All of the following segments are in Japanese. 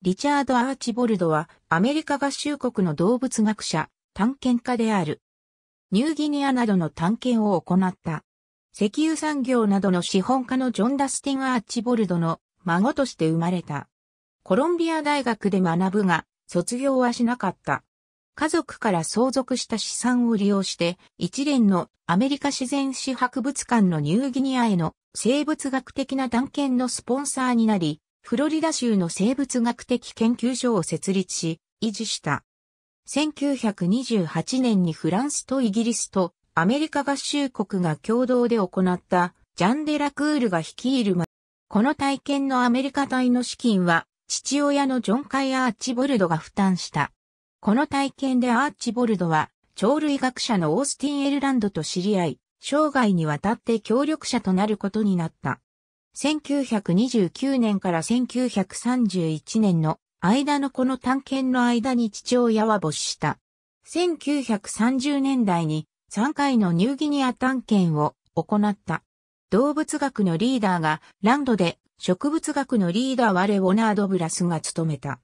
リチャード・アーチボルドはアメリカ合衆国の動物学者、探検家である。ニューギニアなどの探検を行った。石油産業などの資本家のジョン・ダスティン・アーチボルドの孫として生まれた。コロンビア大学で学ぶが、卒業はしなかった。家族から相続した資産を利用して、一連のアメリカ自然史博物館のニューギニアへの生物学的な探検のスポンサーになり、フロリダ州の生物学的研究所を設立し、維持した。1928年にフランスとイギリスとアメリカ合衆国が共同で行ったジャンデラクールが率いるま、この体験のアメリカ隊の資金は父親のジョン・カイ・アーチボルドが負担した。この体験でアーチボルドは鳥類学者のオースティン・エルランドと知り合い、生涯にわたって協力者となることになった。1929年から1931年の間のこの探検の間に父親は没した。1930年代に3回のニューギニア探検を行った。動物学のリーダーがランドで植物学のリーダーはレオナード・ブラスが務めた。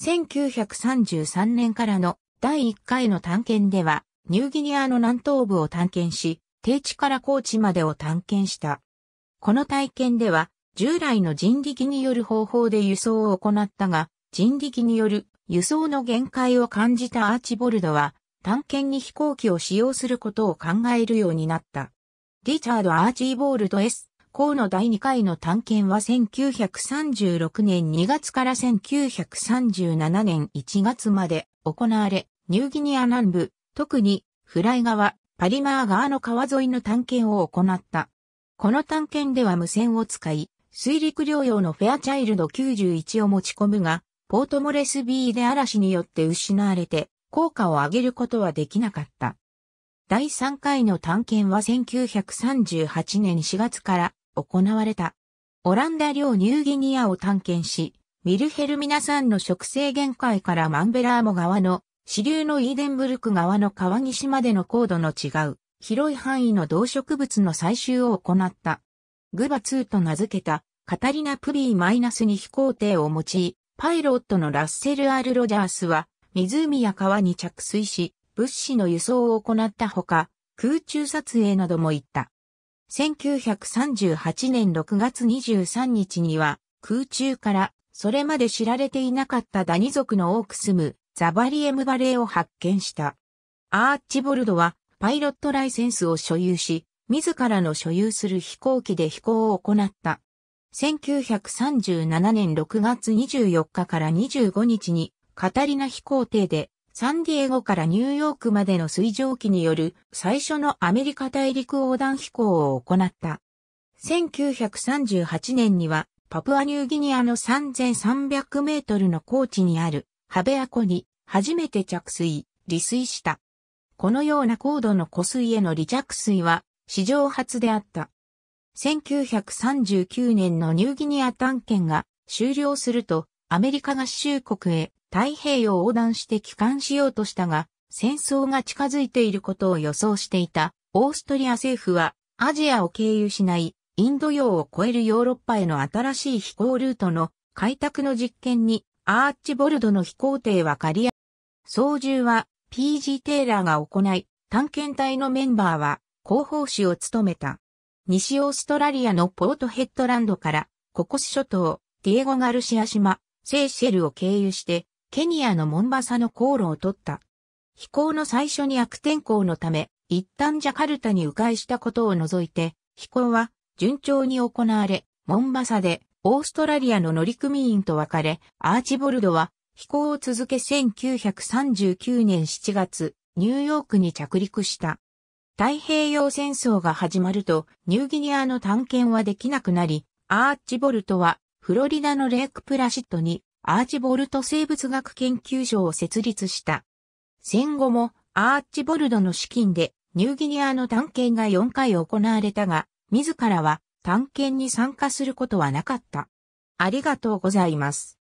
1933年からの第1回の探検ではニューギニアの南東部を探検し、低地から高地までを探検した。この体験では、従来の人力による方法で輸送を行ったが、人力による輸送の限界を感じたアーチボルドは、探検に飛行機を使用することを考えるようになった。リチャード・アーチーボールド S。校の第2回の探検は1936年2月から1937年1月まで行われ、ニューギニア南部、特にフライ川、パリマー川の川沿いの探検を行った。この探検では無線を使い、水陸両用のフェアチャイルド91を持ち込むが、ポートモレスビーで嵐によって失われて、効果を上げることはできなかった。第3回の探検は1938年4月から行われた。オランダ領ニューギニアを探検し、ミルヘルミナんの植生限界からマンベラーモ側の支流のイーデンブルク側の川岸までの高度の違う広い範囲の動植物の採集を行った。グバ2と名付けたカタリナプリーマイナスに飛行艇を用い、パイロットのラッセル・アール・ロジャースは湖や川に着水し、物資の輸送を行ったほか、空中撮影なども行った。1938年6月23日には、空中からそれまで知られていなかったダニ族の多く住むザバリエムバレーを発見した。アーチボルドはパイロットライセンスを所有し、自らの所有する飛行機で飛行を行った。1937年6月24日から25日にカタリナ飛行艇でサンディエゴからニューヨークまでの水蒸気による最初のアメリカ大陸横断飛行を行った。1938年にはパプアニューギニアの3300メートルの高地にあるハベア湖に初めて着水、離水した。このような高度の湖水への離着水は史上初であった。1939年のニューギニア探検が終了するとアメリカ合衆国へ太平洋横断して帰還しようとしたが戦争が近づいていることを予想していたオーストリア政府はアジアを経由しないインド洋を越えるヨーロッパへの新しい飛行ルートの開拓の実験にアーチボルドの飛行艇は借り合操縦は P.G. テイラーが行い、探検隊のメンバーは広報誌を務めた。西オーストラリアのポートヘッドランドから、ココス諸島、ディエゴ・ガルシア島、セーシェルを経由して、ケニアのモンバサの航路を取った。飛行の最初に悪天候のため、一旦ジャカルタに迂回したことを除いて、飛行は順調に行われ、モンバサでオーストラリアの乗組員と別れ、アーチボルドは飛行を続け1939年7月、ニューヨークに着陸した。太平洋戦争が始まると、ニューギニアの探検はできなくなり、アーチボルトは、フロリダのレークプラシットに、アーチボルト生物学研究所を設立した。戦後も、アーチボルドの資金で、ニューギニアの探検が4回行われたが、自らは探検に参加することはなかった。ありがとうございます。